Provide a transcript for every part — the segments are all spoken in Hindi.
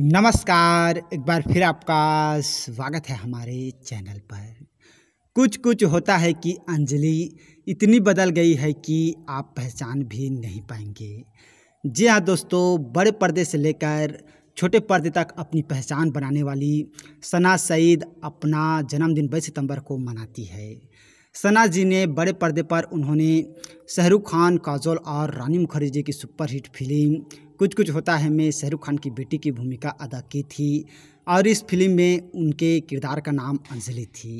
नमस्कार एक बार फिर आपका स्वागत है हमारे चैनल पर कुछ कुछ होता है कि अंजलि इतनी बदल गई है कि आप पहचान भी नहीं पाएंगे जी हाँ दोस्तों बड़े पर्दे से लेकर छोटे पर्दे तक अपनी पहचान बनाने वाली सना सईद अपना जन्मदिन बईस सितंबर को मनाती है सना जी ने बड़े पर्दे पर उन्होंने शाहरुख खान काजोल और रानी मुखर्जी की सुपरहिट फिल्म कुछ कुछ होता है में शाहरुख खान की बेटी की भूमिका अदा की थी और इस फिल्म में उनके किरदार का नाम अंजलि थी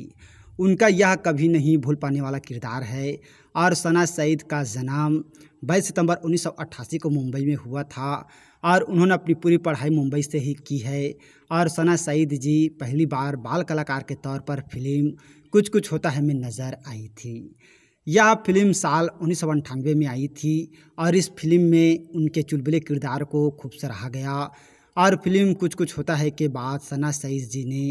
उनका यह कभी नहीं भूल पाने वाला किरदार है और सना सईद का जन्म 22 सितंबर 1988 को मुंबई में हुआ था और उन्होंने अपनी पूरी पढ़ाई मुंबई से ही की है और सना सईद जी पहली बार बाल कलाकार के तौर पर फिल्म कुछ कुछ होता है में नज़र आई थी यह फिल्म साल उन्नीस में आई थी और इस फिल्म में उनके चुलबुले किरदार को खूब सराहा गया और फिल्म कुछ कुछ होता है के बाद सना सईद जी ने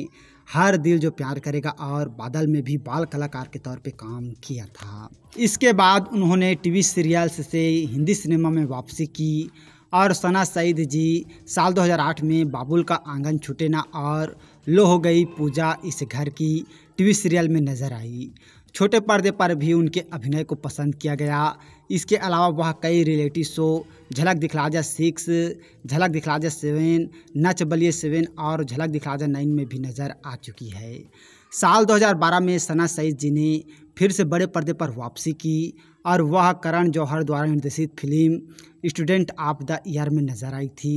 हर दिल जो प्यार करेगा और बादल में भी बाल कलाकार के तौर पे काम किया था इसके बाद उन्होंने टीवी सीरियल्स से हिंदी सिनेमा में वापसी की और सना सईद जी साल 2008 में बाबुल का आंगन छूटे ना और लो हो गई पूजा इस घर की टीवी सीरियल में नजर आई छोटे पर्दे पर भी उनके अभिनय को पसंद किया गया इसके अलावा वह कई रियलिटी शो झलक दिखला जा सिक्स झलक दिखला जा सेवन नच बलिए सेवन और झलक दिखला जा नाइन में भी नज़र आ चुकी है साल 2012 में सना सईद जी ने फिर से बड़े पर्दे पर वापसी की और वह करण जौहर द्वारा निर्देशित film Student of the Year में नजर आई थी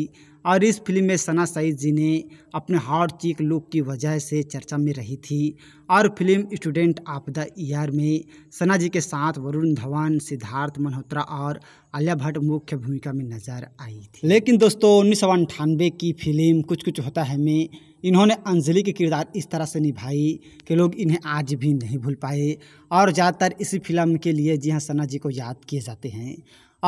और इस फिल्म में सना सईद जी ने अपने हॉट चीक लुक की वजह से चर्चा में रही थी और film Student of the Year में सना जी के साथ वरुण धवन सिद्धार्थ मल्होत्रा और आलिया भट्ट मुख्य भूमिका में नजर आई थी लेकिन दोस्तों उन्नीस की फिल्म कुछ कुछ होता है में इन्होंने अंजलि के किरदार इस तरह से निभाई कि लोग इन्हें आज भी नहीं भूल पाए और ज़्यादातर इसी फिल्म के लिए जी हाँ सना जी को याद किए जाते हैं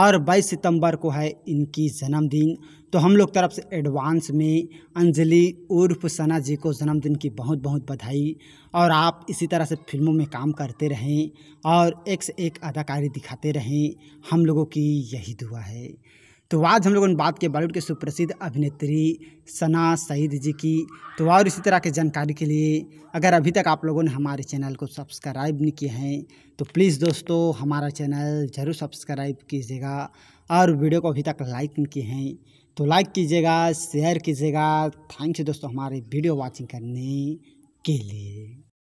और 22 सितंबर को है इनकी जन्मदिन तो हम लोग तरफ से एडवांस में अंजलि उर्फ सना जी को जन्मदिन की बहुत बहुत बधाई और आप इसी तरह से फिल्मों में काम करते रहें और एक से एक अदाकारी दिखाते रहें हम लोगों की यही दुआ है तो आज हम लोगों ने बात की बॉलीवुड के सुप्रसिद्ध अभिनेत्री सना सईद जी की तो और इसी तरह की जानकारी के लिए अगर अभी तक आप लोगों ने हमारे चैनल को सब्सक्राइब नहीं किए हैं तो प्लीज़ दोस्तों हमारा चैनल ज़रूर सब्सक्राइब कीजिएगा और वीडियो को अभी तक लाइक नहीं किए हैं तो लाइक कीजिएगा शेयर कीजिएगा थैंक यू दोस्तों हमारे वीडियो वॉचिंग करने के लिए